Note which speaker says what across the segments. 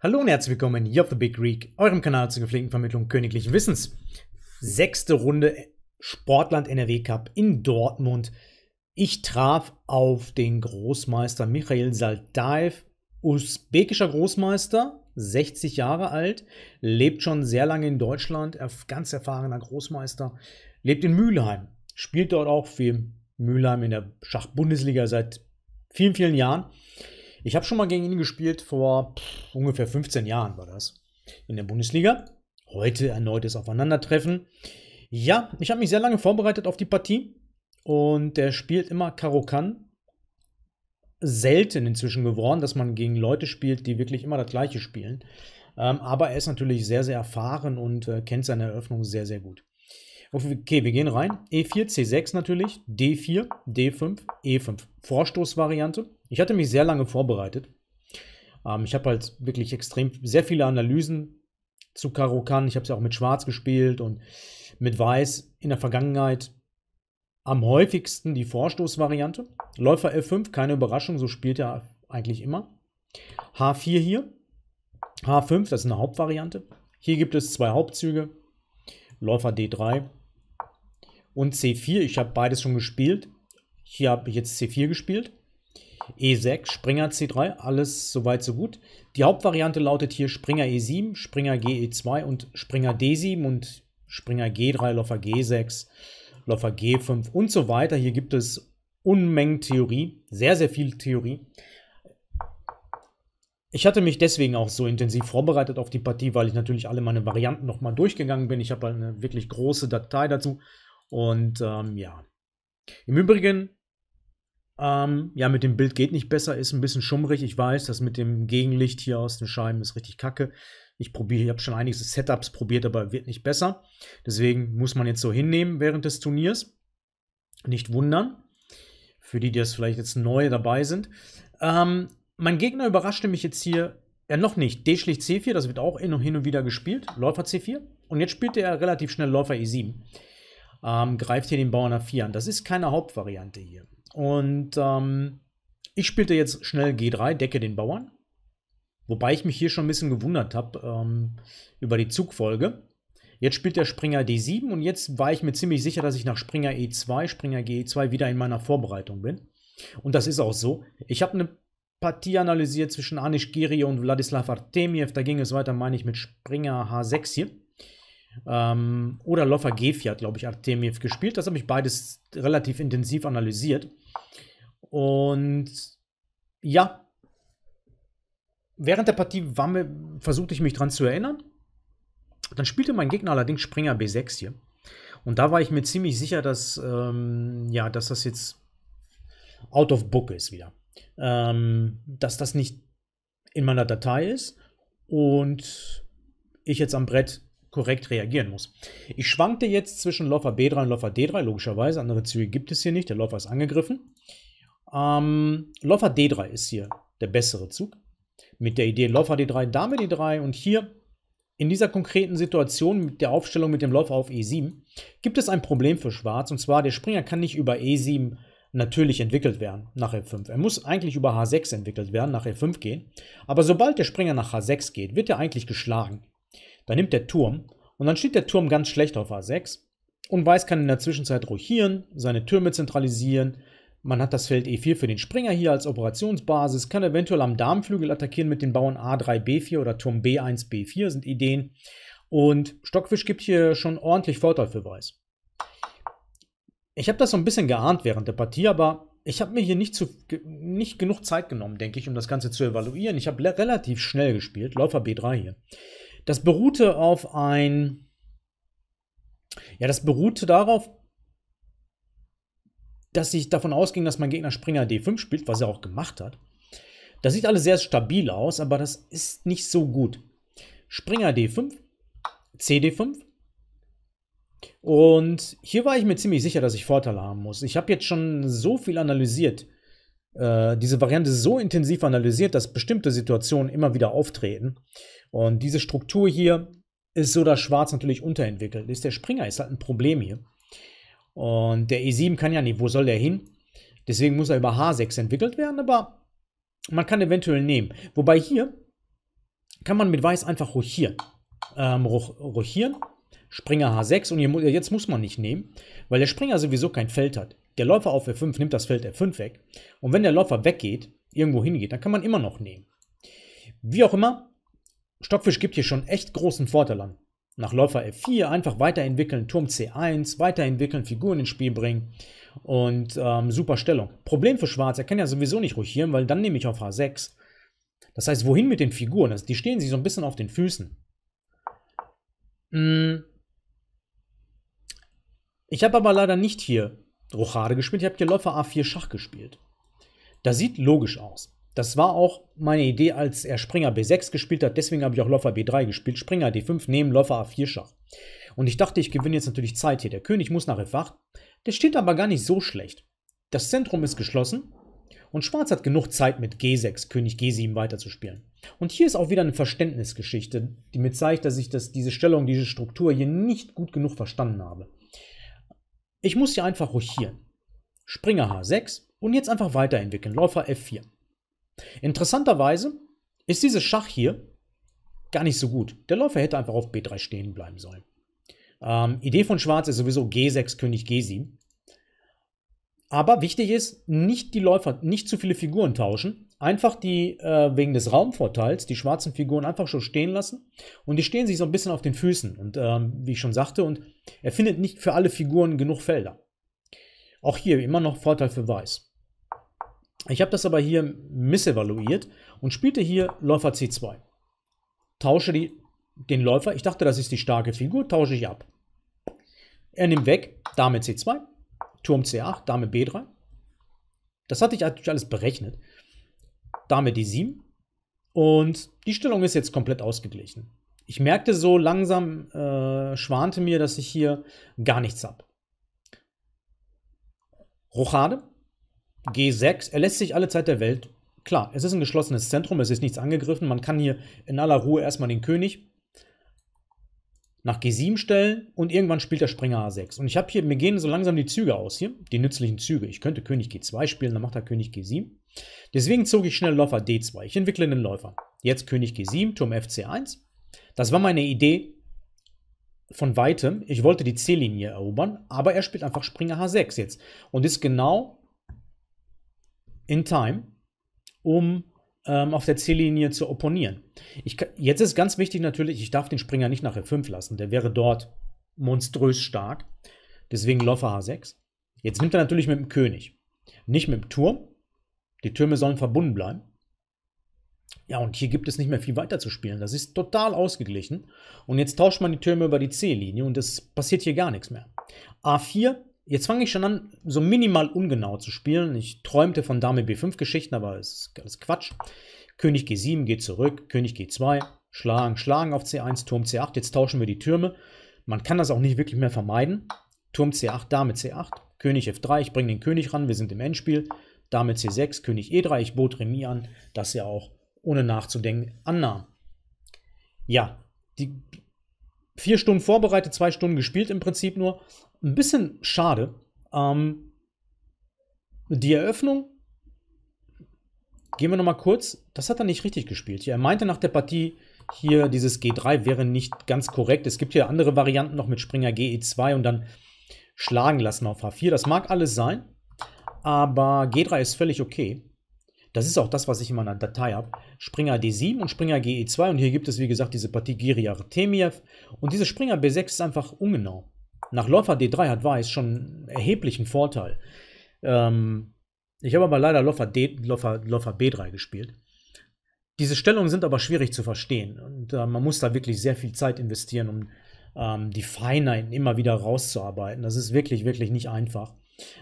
Speaker 1: Hallo und herzlich willkommen hier auf The Big Greek, eurem Kanal zur gepflegten Vermittlung königlichen Wissens. Sechste Runde Sportland NRW Cup in Dortmund. Ich traf auf den Großmeister Michael Saldaev, usbekischer Großmeister, 60 Jahre alt, lebt schon sehr lange in Deutschland, ganz erfahrener Großmeister, lebt in Mülheim, spielt dort auch für Mülheim in der Schachbundesliga seit vielen, vielen Jahren ich habe schon mal gegen ihn gespielt vor pff, ungefähr 15 Jahren war das in der Bundesliga. Heute erneutes Aufeinandertreffen. Ja, ich habe mich sehr lange vorbereitet auf die Partie und er spielt immer Karokan. Selten inzwischen geworden, dass man gegen Leute spielt, die wirklich immer das Gleiche spielen. Ähm, aber er ist natürlich sehr, sehr erfahren und äh, kennt seine Eröffnung sehr, sehr gut. Okay, wir gehen rein. E4, C6 natürlich, D4, D5, E5. Vorstoßvariante. Ich hatte mich sehr lange vorbereitet. Ähm, ich habe halt wirklich extrem sehr viele Analysen zu Karokan. Ich habe es ja auch mit Schwarz gespielt und mit Weiß in der Vergangenheit. Am häufigsten die Vorstoßvariante. Läufer F5, keine Überraschung, so spielt er eigentlich immer. H4 hier. H5, das ist eine Hauptvariante. Hier gibt es zwei Hauptzüge. Läufer D3 und C4. Ich habe beides schon gespielt. Hier habe ich jetzt C4 gespielt. E6, Springer C3, alles soweit so gut. Die Hauptvariante lautet hier Springer E7, Springer GE2 und Springer D7 und Springer G3, Läufer G6, Läufer G5 und so weiter. Hier gibt es Unmengen Theorie, sehr, sehr viel Theorie. Ich hatte mich deswegen auch so intensiv vorbereitet auf die Partie, weil ich natürlich alle meine Varianten nochmal durchgegangen bin. Ich habe eine wirklich große Datei dazu. Und ähm, ja. Im Übrigen, ähm, ja, mit dem Bild geht nicht besser, ist ein bisschen schummrig. Ich weiß, das mit dem Gegenlicht hier aus den Scheiben ist richtig kacke. Ich probiere, ich habe schon einiges Setups probiert, aber wird nicht besser. Deswegen muss man jetzt so hinnehmen während des Turniers. Nicht wundern. Für die, die das vielleicht jetzt neu dabei sind. Ähm, mein Gegner überraschte mich jetzt hier. Ja, noch nicht. D schlägt C4, das wird auch hin und wieder gespielt. Läufer C4. Und jetzt spielte er relativ schnell Läufer E7. Ähm, greift hier den Bauern A4 an. Das ist keine Hauptvariante hier. Und ähm, ich spielte jetzt schnell G3, decke den Bauern. Wobei ich mich hier schon ein bisschen gewundert habe ähm, über die Zugfolge. Jetzt spielt der Springer D7 und jetzt war ich mir ziemlich sicher, dass ich nach Springer E2, Springer G2 wieder in meiner Vorbereitung bin. Und das ist auch so. Ich habe eine Partie analysiert zwischen Anish Giri und Wladislav Artemiev. Da ging es weiter, meine ich, mit Springer H6 hier. Ähm, oder Lofa Gefi hat, glaube ich, Artemiev gespielt. Das habe ich beides relativ intensiv analysiert. Und ja, während der Partie war mir, versuchte ich mich dran zu erinnern. Dann spielte mein Gegner allerdings Springer B6 hier. Und da war ich mir ziemlich sicher, dass, ähm, ja, dass das jetzt out of book ist wieder. Ähm, dass das nicht in meiner Datei ist und ich jetzt am Brett korrekt reagieren muss. Ich schwankte jetzt zwischen Läufer B3 und Läufer D3, logischerweise. Andere Züge gibt es hier nicht. Der Läufer ist angegriffen. Ähm, Läufer D3 ist hier der bessere Zug. Mit der Idee Läufer D3, Dame D3 und hier in dieser konkreten Situation mit der Aufstellung mit dem Läufer auf E7 gibt es ein Problem für Schwarz und zwar der Springer kann nicht über E7 natürlich entwickelt werden nach F5. Er muss eigentlich über H6 entwickelt werden, nach F5 gehen. Aber sobald der Springer nach H6 geht, wird er eigentlich geschlagen. Dann nimmt der Turm und dann steht der Turm ganz schlecht auf A6 und Weiß kann in der Zwischenzeit rochieren, seine Türme zentralisieren. Man hat das Feld E4 für den Springer hier als Operationsbasis, kann eventuell am Darmflügel attackieren mit den Bauern A3, B4 oder Turm B1, B4 sind Ideen. Und Stockfisch gibt hier schon ordentlich Vorteil für Weiß. Ich habe das so ein bisschen geahnt während der Partie, aber ich habe mir hier nicht, zu, nicht genug Zeit genommen, denke ich, um das Ganze zu evaluieren. Ich habe relativ schnell gespielt, Läufer B3 hier. Das beruhte auf ein. Ja, das beruhte darauf, dass ich davon ausging, dass mein Gegner Springer D5 spielt, was er auch gemacht hat. Das sieht alles sehr stabil aus, aber das ist nicht so gut. Springer D5, CD5. Und hier war ich mir ziemlich sicher, dass ich Vorteile haben muss. Ich habe jetzt schon so viel analysiert äh, diese Variante so intensiv analysiert, dass bestimmte Situationen immer wieder auftreten. Und diese Struktur hier ist so, dass Schwarz natürlich unterentwickelt ist. Der Springer ist halt ein Problem hier. Und der E7 kann ja nicht, wo soll der hin? Deswegen muss er über H6 entwickelt werden, aber man kann eventuell nehmen. Wobei hier kann man mit Weiß einfach rochieren. Ähm, rochieren, Springer H6 und jetzt muss man nicht nehmen, weil der Springer sowieso kein Feld hat. Der Läufer auf F5 nimmt das Feld F5 weg. Und wenn der Läufer weggeht, irgendwo hingeht, dann kann man immer noch nehmen. Wie auch immer, Stockfisch gibt hier schon echt großen Vorteil an. Nach Läufer F4 einfach weiterentwickeln, Turm C1, weiterentwickeln, Figuren ins Spiel bringen und ähm, super Stellung. Problem für Schwarz, er kann ja sowieso nicht ruchieren, weil dann nehme ich auf H6. Das heißt, wohin mit den Figuren? Also die stehen sich so ein bisschen auf den Füßen. Hm. Ich habe aber leider nicht hier Rochade gespielt. Ich habe hier Läufer A4 Schach gespielt. Das sieht logisch aus. Das war auch meine Idee, als er Springer B6 gespielt hat. Deswegen habe ich auch Läufer B3 gespielt. Springer D5 nehmen, Läufer A4 Schach. Und ich dachte, ich gewinne jetzt natürlich Zeit hier. Der König muss nach F8. Der steht aber gar nicht so schlecht. Das Zentrum ist geschlossen. Und Schwarz hat genug Zeit mit G6, König G7 weiterzuspielen. Und hier ist auch wieder eine Verständnisgeschichte, die mir zeigt, dass ich das, diese Stellung, diese Struktur hier nicht gut genug verstanden habe. Ich muss hier einfach rochieren. Springer H6 und jetzt einfach weiterentwickeln. Läufer F4. Interessanterweise ist dieses Schach hier gar nicht so gut. Der Läufer hätte einfach auf B3 stehen bleiben sollen. Ähm, Idee von Schwarz ist sowieso G6, König G7. Aber wichtig ist, nicht die Läufer, nicht zu viele Figuren tauschen. Einfach die, äh, wegen des Raumvorteils, die schwarzen Figuren einfach schon stehen lassen. Und die stehen sich so ein bisschen auf den Füßen. Und ähm, wie ich schon sagte, und er findet nicht für alle Figuren genug Felder. Auch hier immer noch Vorteil für Weiß. Ich habe das aber hier missevaluiert und spielte hier Läufer C2. Tausche die, den Läufer, ich dachte, das ist die starke Figur, tausche ich ab. Er nimmt weg, Dame C2, Turm C8, Dame B3. Das hatte ich natürlich alles berechnet. Dame D7. Und die Stellung ist jetzt komplett ausgeglichen. Ich merkte so langsam, äh, schwante mir, dass ich hier gar nichts habe. Rochade, G6, er lässt sich alle Zeit der Welt. Klar, es ist ein geschlossenes Zentrum, es ist nichts angegriffen. Man kann hier in aller Ruhe erstmal den König nach G7 stellen und irgendwann spielt der Springer A6. Und ich habe hier, mir gehen so langsam die Züge aus hier, die nützlichen Züge. Ich könnte König G2 spielen, dann macht er König G7. Deswegen zog ich schnell Läufer D2. Ich entwickle einen Läufer. Jetzt König G7, Turm FC1. Das war meine Idee von weitem. Ich wollte die C-Linie erobern, aber er spielt einfach Springer H6 jetzt und ist genau in time, um ähm, auf der C-Linie zu opponieren. Ich, jetzt ist ganz wichtig natürlich, ich darf den Springer nicht nach F5 lassen. Der wäre dort monströs stark. Deswegen Läufer H6. Jetzt nimmt er natürlich mit dem König. Nicht mit dem Turm. Die Türme sollen verbunden bleiben. Ja, und hier gibt es nicht mehr viel weiter zu spielen. Das ist total ausgeglichen. Und jetzt tauscht man die Türme über die C-Linie und es passiert hier gar nichts mehr. A4 Jetzt fange ich schon an, so minimal ungenau zu spielen. Ich träumte von Dame B5-Geschichten, aber es ist alles Quatsch. König G7 geht zurück, König G2, schlagen, schlagen auf C1, Turm C8. Jetzt tauschen wir die Türme. Man kann das auch nicht wirklich mehr vermeiden. Turm C8, Dame C8, König F3, ich bringe den König ran, wir sind im Endspiel. Dame C6, König E3, ich bot Remis an, das er auch ohne nachzudenken annahm. Ja, die vier Stunden vorbereitet, zwei Stunden gespielt im Prinzip nur ein bisschen schade. Ähm, die Eröffnung, gehen wir nochmal kurz, das hat er nicht richtig gespielt. Er meinte nach der Partie, hier dieses G3 wäre nicht ganz korrekt. Es gibt hier andere Varianten noch mit Springer GE2 und dann schlagen lassen auf H4. Das mag alles sein, aber G3 ist völlig okay. Das ist auch das, was ich in meiner Datei habe. Springer D7 und Springer GE2 und hier gibt es, wie gesagt, diese Partie Giri Artemiev und diese Springer B6 ist einfach ungenau. Nach Läufer D3 hat Weiß schon einen erheblichen Vorteil. Ähm, ich habe aber leider Läufer, D, Läufer, Läufer B3 gespielt. Diese Stellungen sind aber schwierig zu verstehen und äh, man muss da wirklich sehr viel Zeit investieren, um ähm, die Feinheiten immer wieder rauszuarbeiten. Das ist wirklich, wirklich nicht einfach.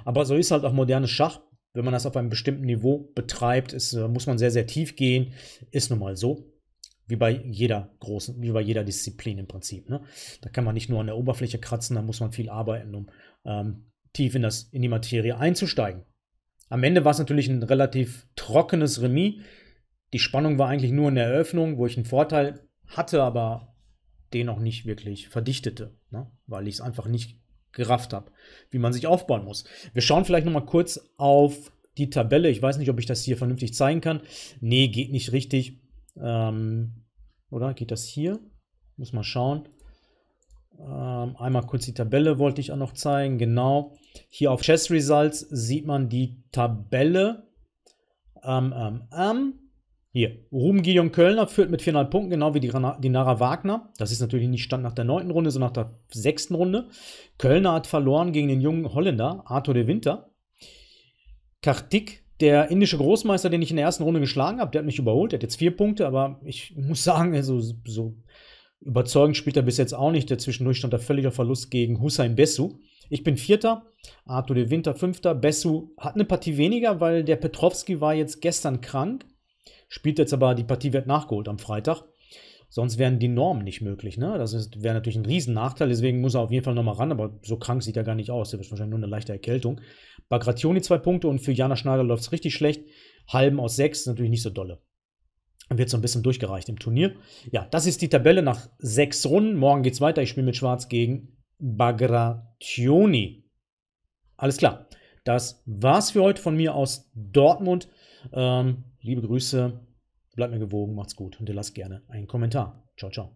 Speaker 1: Aber so ist halt auch modernes Schach. Wenn man das auf einem bestimmten Niveau betreibt, ist, äh, muss man sehr, sehr tief gehen. Ist nun mal so. Wie bei jeder großen, wie bei jeder Disziplin im Prinzip. Ne? Da kann man nicht nur an der Oberfläche kratzen, da muss man viel arbeiten, um ähm, tief in, das, in die Materie einzusteigen. Am Ende war es natürlich ein relativ trockenes Remis. Die Spannung war eigentlich nur in der Eröffnung, wo ich einen Vorteil hatte, aber den auch nicht wirklich verdichtete, ne? weil ich es einfach nicht gerafft habe, wie man sich aufbauen muss. Wir schauen vielleicht nochmal kurz auf die Tabelle. Ich weiß nicht, ob ich das hier vernünftig zeigen kann. Nee, geht nicht richtig. Ähm, oder geht das hier? Muss man schauen. Ähm, einmal kurz die Tabelle wollte ich auch noch zeigen. Genau. Hier auf Chess Results sieht man die Tabelle. Ähm, ähm, ähm. hier, Ruben Gideon Kölner führt mit 4,5 Punkten, genau wie die, die Nara Wagner. Das ist natürlich nicht Stand nach der 9. Runde, sondern nach der 6. Runde. Kölner hat verloren gegen den jungen Holländer Arthur de Winter. Kartik der indische Großmeister, den ich in der ersten Runde geschlagen habe, der hat mich überholt. Der hat jetzt vier Punkte, aber ich muss sagen, also, so überzeugend spielt er bis jetzt auch nicht. Der zwischendurch stand da völliger Verlust gegen Hussein Bessu. Ich bin Vierter, Arthur de Winter Fünfter. Bessu hat eine Partie weniger, weil der Petrovski war jetzt gestern krank. Spielt jetzt aber, die Partie wird nachgeholt am Freitag. Sonst wären die Normen nicht möglich. Ne? Das wäre natürlich ein Riesennachteil, deswegen muss er auf jeden Fall nochmal ran, aber so krank sieht er gar nicht aus. Der wird wahrscheinlich nur eine leichte Erkältung. Bagrationi zwei Punkte und für Jana Schneider läuft es richtig schlecht. Halben aus sechs, ist natürlich nicht so dolle. Wird so ein bisschen durchgereicht im Turnier. Ja, das ist die Tabelle nach sechs Runden. Morgen geht's weiter. Ich spiele mit Schwarz gegen Bagrationi. Alles klar. Das war's für heute von mir aus Dortmund. Ähm, liebe Grüße, bleibt mir gewogen, macht's gut und ihr lasst gerne einen Kommentar. Ciao, ciao.